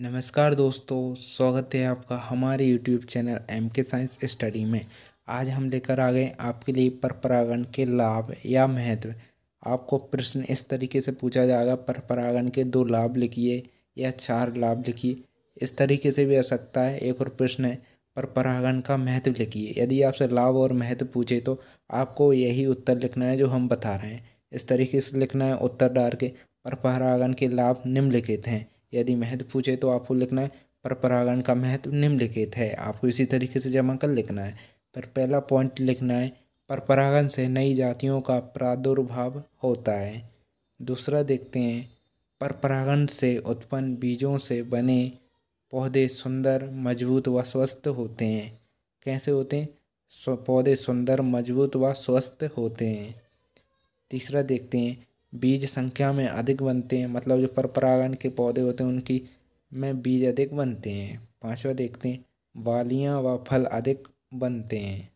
नमस्कार दोस्तों स्वागत है आपका हमारे YouTube channel M K science study में आज हम लेकर आ गए आपके लिए पर परागण के लाभ या महत्व आपको प्रश्न इस तरीके से पूछा जाएगा पर परागण के दो लाभ लिखिए या चार लाभ लिखिए इस तरीके से भी आ सकता है एक और प्रश्न है पर परागण का महत्व लिखिए यदि आपसे लाभ और महत्व पूछे तो आपको यही उत्तर लिखना है जो हम बता रहे हैं इस तरीके से लिखना है उत्तर डाल के पर परागण के लाभ निम्नलिखित हैं यदि महत्व पूछे तो आपको लिखना है पर परागण का महत्व निम्नलिखित है आपको इसी तरीके से जमा कर लिखना है पर पहला पॉइंट लिखना है पर परागण से नई जातियों का प्रादुर्भाव होता है दूसरा देखते हैं पर परागण से उत्पन्न बीजों से बने पौधे सुंदर मजबूत व स्वस्थ होते हैं कैसे होते हैं पौधे सुंदर मजबूत व स्वस्थ होते हैं तीसरा देखते हैं बीज संख्या में अधिक बनते हैं मतलब जो पर परागण के पौधे होते हैं उनकी में बीज अधिक बनते हैं पांचवा देखते हैं बालियाँ व फल अधिक बनते हैं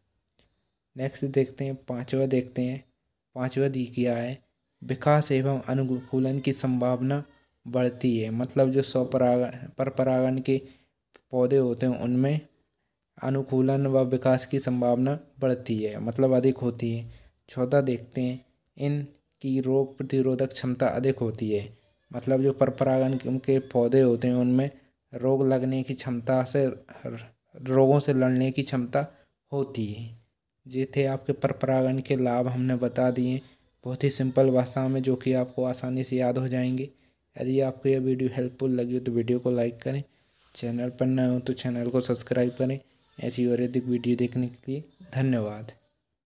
नेक्स्ट देखते हैं पांचवा देखते हैं पांचवा दी किया है विकास एवं अनुकूलन की संभावना बढ़ती है मतलब जो स्व परागण पर परागण के पौधे होते हैं उनमें अनुकूलन व विकास की संभावना बढ़ती है मतलब अधिक होती है चौथा देखते हैं इन की रोग प्रतिरोधक क्षमता अधिक होती है मतलब जो परपरागन के पौधे होते हैं उनमें रोग लगने की क्षमता से रोगों से लड़ने की क्षमता होती है ये थे आपके परपरागन के लाभ हमने बता दिए बहुत ही सिंपल भाषा में जो कि आपको आसानी से याद हो जाएंगे यदि आपको यह वीडियो हेल्पफुल लगी हो तो वीडियो को लाइक करें चैनल पर नए हो तो चैनल को सब्सक्राइब करें ऐसी और अधिक वीडियो देखने के लिए धन्यवाद